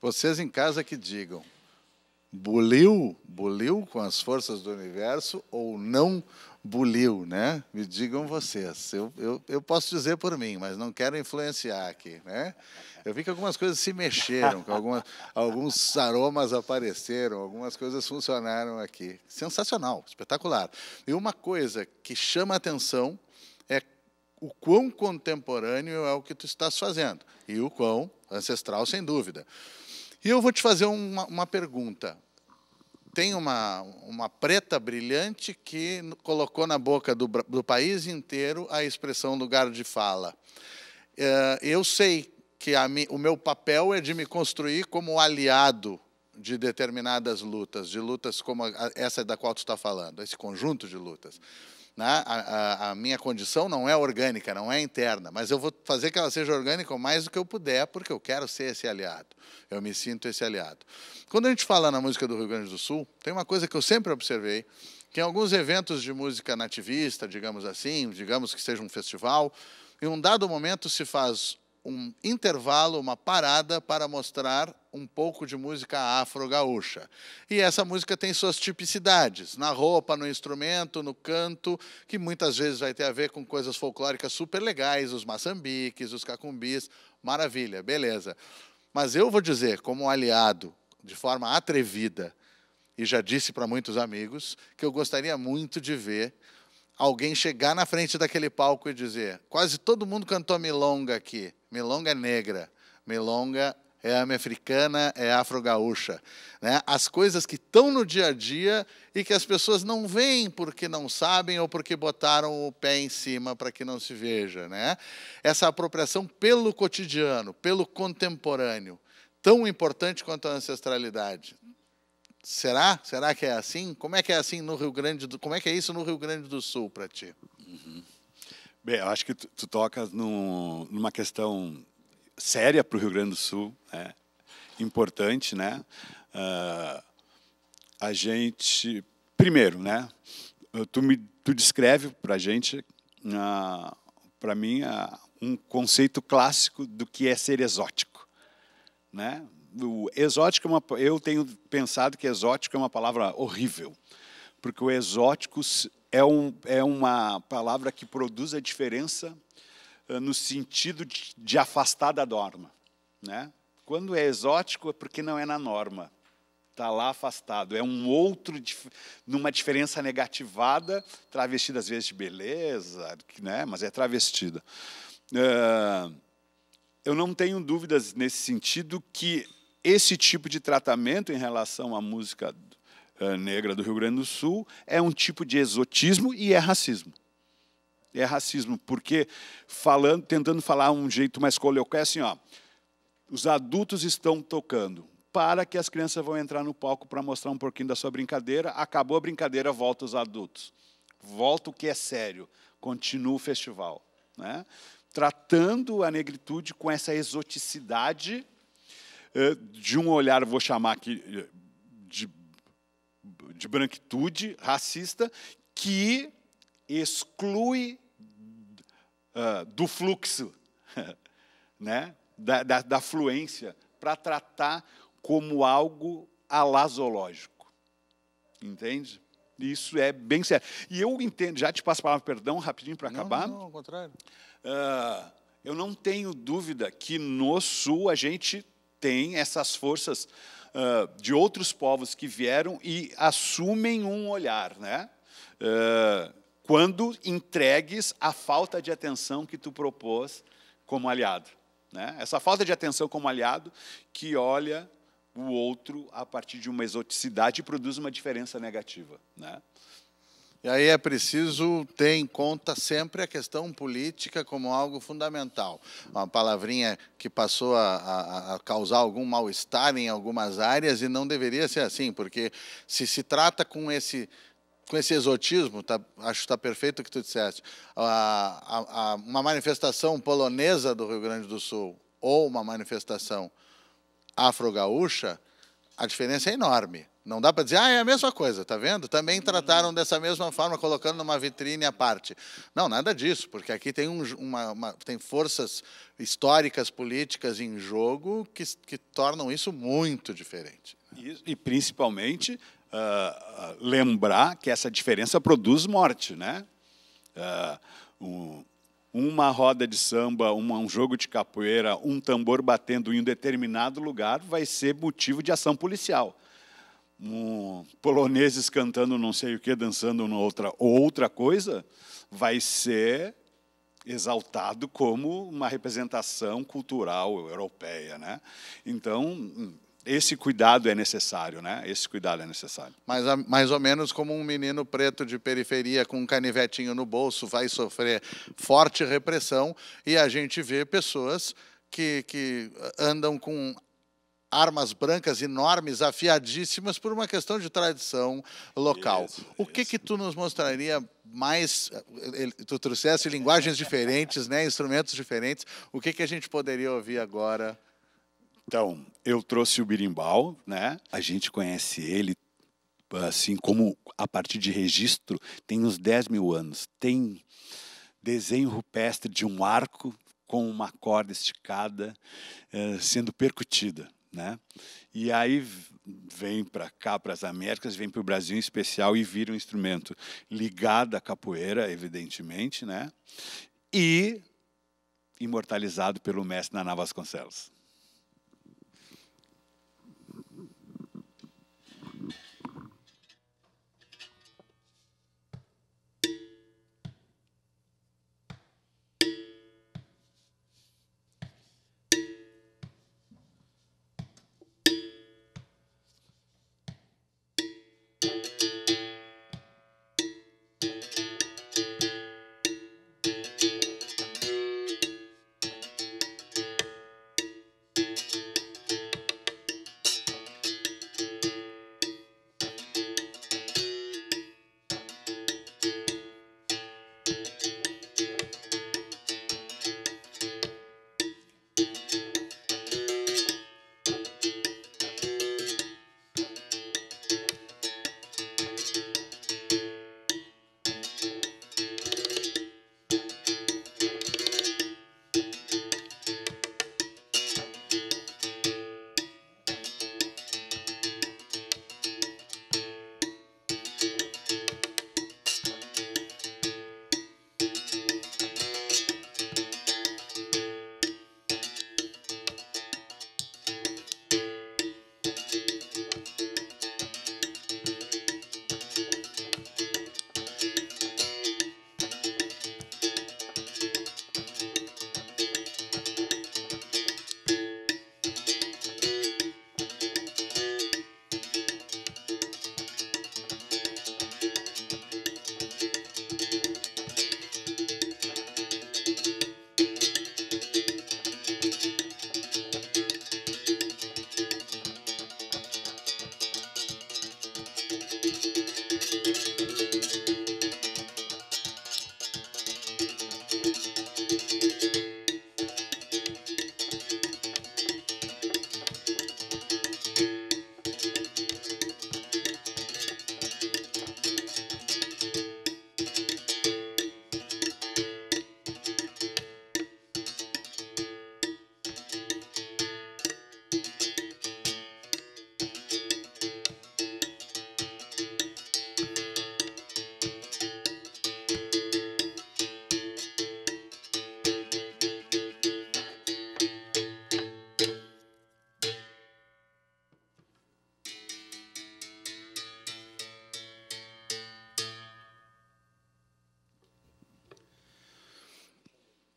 Vocês em casa que digam, buliu, buliu com as forças do universo ou não buliu, né? Me digam vocês. Eu, eu, eu posso dizer por mim, mas não quero influenciar aqui, né? Eu vi que algumas coisas se mexeram, que algumas, alguns aromas apareceram, algumas coisas funcionaram aqui. Sensacional, espetacular. E uma coisa que chama a atenção é o quão contemporâneo é o que tu estás fazendo e o quão ancestral, sem dúvida. E eu vou te fazer uma, uma pergunta. Tem uma, uma preta brilhante que colocou na boca do, do país inteiro a expressão lugar de fala. É, eu sei que a, o meu papel é de me construir como aliado de determinadas lutas, de lutas como essa da qual tu está falando, esse conjunto de lutas. Né? A, a, a, minha condição não é orgânica, não é interna, mas eu vou fazer que ela seja orgânica o mais do que eu puder, porque eu quero ser esse aliado. Eu me sinto esse aliado. Quando a gente fala na música do Rio Grande do Sul, tem uma coisa que eu sempre observei, que em alguns eventos de música nativista, digamos assim, digamos que seja um festival, em um dado momento se faz um intervalo, uma parada para mostrar um pouco de música afro-gaúcha. E essa música tem suas tipicidades, na roupa, no instrumento, no canto, que muitas vezes vai ter a ver com coisas folclóricas super legais, os maçambiques, os cacumbis, maravilha, beleza. Mas eu vou dizer, como aliado, de forma atrevida, e já disse para muitos amigos, que eu gostaria muito de ver alguém chegar na frente daquele palco e dizer: quase todo mundo cantou milonga aqui, milonga é negra, milonga é africana, é afro-gaúcha. Né? As coisas que estão no dia a dia e que as pessoas não veem porque não sabem ou porque botaram o pé em cima para que não se veja. Né? Essa apropriação pelo cotidiano, pelo contemporâneo, tão importante quanto a ancestralidade, Será? Será que é assim? Como é que é assim no Rio Grande do Como é que é isso no Rio Grande do Sul para ti? Uhum. Bem, eu acho que tu, tu tocas num, numa questão séria para o Rio Grande do Sul, né? importante, né? Uh, a gente, primeiro, né? Tu me tu descreve para a gente, uh, ah, para mim, uh, um conceito clássico do que é ser exótico, né? o exótico é uma, eu tenho pensado que exótico é uma palavra horrível, porque o exótico é, um, é uma palavra que produz a diferença no sentido de, de afastar da norma, né? Quando é exótico é porque não é na norma, está lá afastado, é um outro numa diferença negativada, travestida às vezes de beleza, né? Mas é travestida. Uh, eu não tenho dúvidas nesse sentido que esse tipo de tratamento em relação à música eh, negra do Rio Grande do Sul é um tipo de exotismo e é racismo. É racismo porque falando, tentando falar um jeito mais coloquial é assim, ó, os adultos estão tocando para que as crianças vão entrar no palco para mostrar um pouquinho da sua brincadeira. Acabou a brincadeira, volta os adultos. Volta o que é sério. Continua o festival, né? Tratando a negritude com essa exoticidade é, de um olhar, vou chamar aqui, é, de, de branquitude racista, que exclui uh, do fluxo, né, da, da, da fluência, para tratar como algo alazológico. Entende? Isso é bem sério. E eu entendo, já te passo a palavra, perdão, rapidinho para acabar. Não, não, ao contrário. Uh, eu não tenho dúvida que no Sul a gente tem essas forças uh, de outros povos que vieram e assumem um olhar, né? Uh, quando entregues a falta de atenção que tu propôs como aliado. Né? Essa falta de atenção como aliado que olha o outro a partir de uma exoticidade e produz uma diferença negativa. Né? E aí é preciso ter em conta sempre a questão política como algo fundamental. Uma palavrinha que passou a, a, a causar algum mal-estar em algumas áreas e não deveria ser assim, porque se se trata com esse com esse exotismo, tá, acho que está perfeito o que tu disseste, a, a, uma manifestação polonesa do Rio Grande do Sul ou uma manifestação afro-gaúcha, a diferença é enorme. Não dá para dizer, ah, é a mesma coisa, tá vendo? Também trataram dessa mesma forma, colocando numa vitrine à parte. Não, nada disso, porque aqui tem, um, uma, uma, tem forças históricas, políticas em jogo que, que tornam isso muito diferente. E, e principalmente uh, lembrar que essa diferença produz morte, né? Uh, um, uma roda de samba, uma, um jogo de capoeira, um tambor batendo em um determinado lugar vai ser motivo de ação policial um, poloneses cantando não sei o que, dançando uma outra, outra coisa, vai ser exaltado como uma representação cultural europeia, né? Então, hum, esse cuidado é necessário, né? Esse cuidado é necessário. Mas mais ou menos como um menino preto de periferia com um canivetinho no bolso vai sofrer forte repressão e a gente vê pessoas que, que andam com armas brancas enormes, afiadíssimas, por uma questão de tradição local. Isso, o que isso. que tu nos mostraria mais, eh, tu trouxesse linguagens diferentes, né, instrumentos diferentes, o que que a gente poderia ouvir agora? Então, eu trouxe o birimbau, né? A gente conhece ele assim como a partir de registro tem uns 10 mil anos. Tem desenho rupestre de um arco com uma corda esticada eh, sendo percutida. Né? E aí vem para cá, para as Américas, vem para o Brasil em especial e vira um instrumento ligado à capoeira, evidentemente, né? e imortalizado pelo mestre Naná Vasconcelos.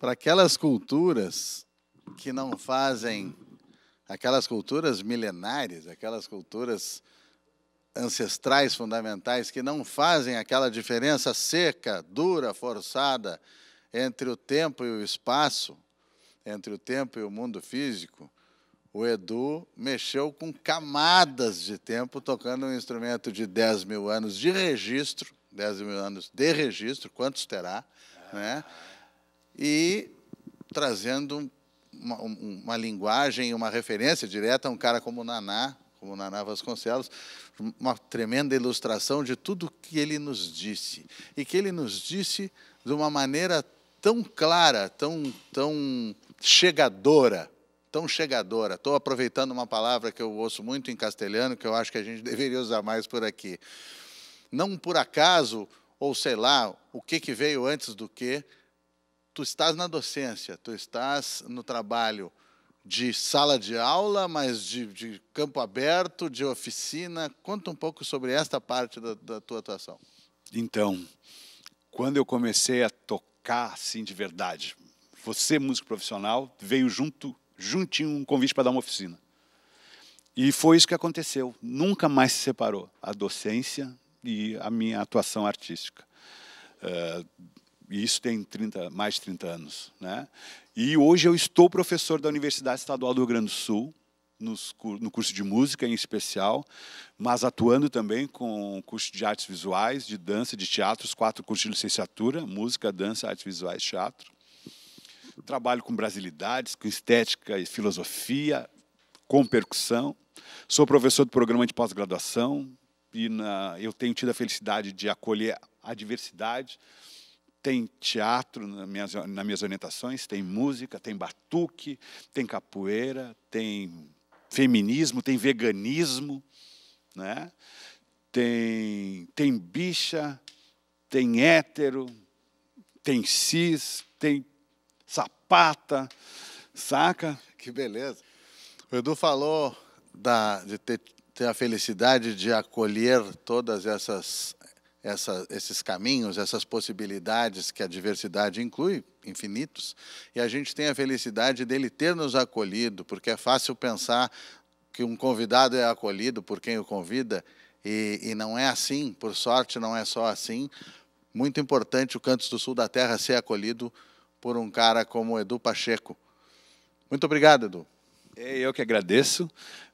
para aquelas culturas que não fazem, aquelas culturas milenares, aquelas culturas ancestrais fundamentais que não fazem aquela diferença seca, dura, forçada entre o tempo e o espaço, entre o tempo e o mundo físico, o Edu mexeu com camadas de tempo, tocando um instrumento de 10 mil anos de registro, 10 mil anos de registro, quantos terá, né? e trazendo uma, uma linguagem, uma referência direta a um cara como Naná, como Naná Vasconcelos, uma tremenda ilustração de tudo que ele nos disse. E que ele nos disse de uma maneira tão clara, tão, tão chegadora, tão chegadora. Estou aproveitando uma palavra que eu ouço muito em castelhano, que eu acho que a gente deveria usar mais por aqui. Não por acaso, ou sei lá, o que, que veio antes do que, tu estás na docência, tu estás no trabalho de sala de aula, mas de, de campo aberto, de oficina. Conta um pouco sobre esta parte da, da tua atuação. Então, quando eu comecei a tocar assim de verdade, você músico profissional veio junto, juntinho um convite para dar uma oficina. E foi isso que aconteceu. Nunca mais se separou a docência e a minha atuação artística. Uh, e isso tem 30, mais de 30 anos. Né? E hoje eu estou professor da Universidade Estadual do Rio Grande do Sul, no curso de música em especial, mas atuando também com curso de artes visuais, de dança, de teatro, os quatro cursos de licenciatura, música, dança, artes visuais, teatro. Trabalho com brasilidades, com estética e filosofia, com percussão. Sou professor do programa de pós-graduação e na, eu tenho tido a felicidade de acolher a diversidade, tem teatro nas minhas, nas minhas orientações, tem música, tem batuque, tem capoeira, tem feminismo, tem veganismo, né? tem, tem bicha, tem hétero, tem cis, tem sapata, saca? Que beleza. O Edu falou da, de ter, ter a felicidade de acolher todas essas essa, esses caminhos, essas possibilidades que a diversidade inclui, infinitos, e a gente tem a felicidade dele ter nos acolhido, porque é fácil pensar que um convidado é acolhido por quem o convida, e, e não é assim, por sorte não é só assim. Muito importante o Cantos do Sul da Terra ser acolhido por um cara como Edu Pacheco. Muito obrigado, Edu. É, eu que agradeço.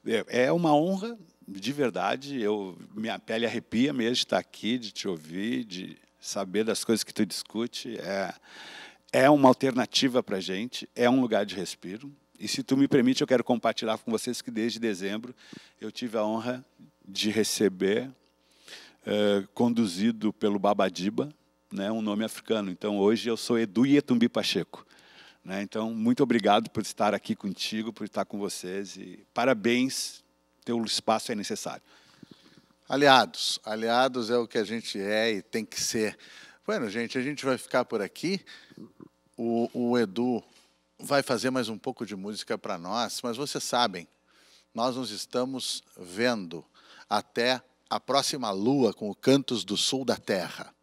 É, é uma honra de verdade, eu minha pele arrepia mesmo de estar aqui, de te ouvir, de saber das coisas que tu discute. É, é uma alternativa para a gente, é um lugar de respiro. E se tu me permite, eu quero compartilhar com vocês que desde dezembro eu tive a honra de receber, é, conduzido pelo Babadiba, né, um nome africano. Então hoje eu sou Edu Yetumbi Pacheco. Né? Então, muito obrigado por estar aqui contigo, por estar com vocês. E parabéns ter o espaço é necessário. Aliados. Aliados é o que a gente é e tem que ser. Bueno, gente, a gente vai ficar por aqui. O, o Edu vai fazer mais um pouco de música para nós, mas vocês sabem, nós nos estamos vendo até a próxima lua com o Cantos do Sul da Terra.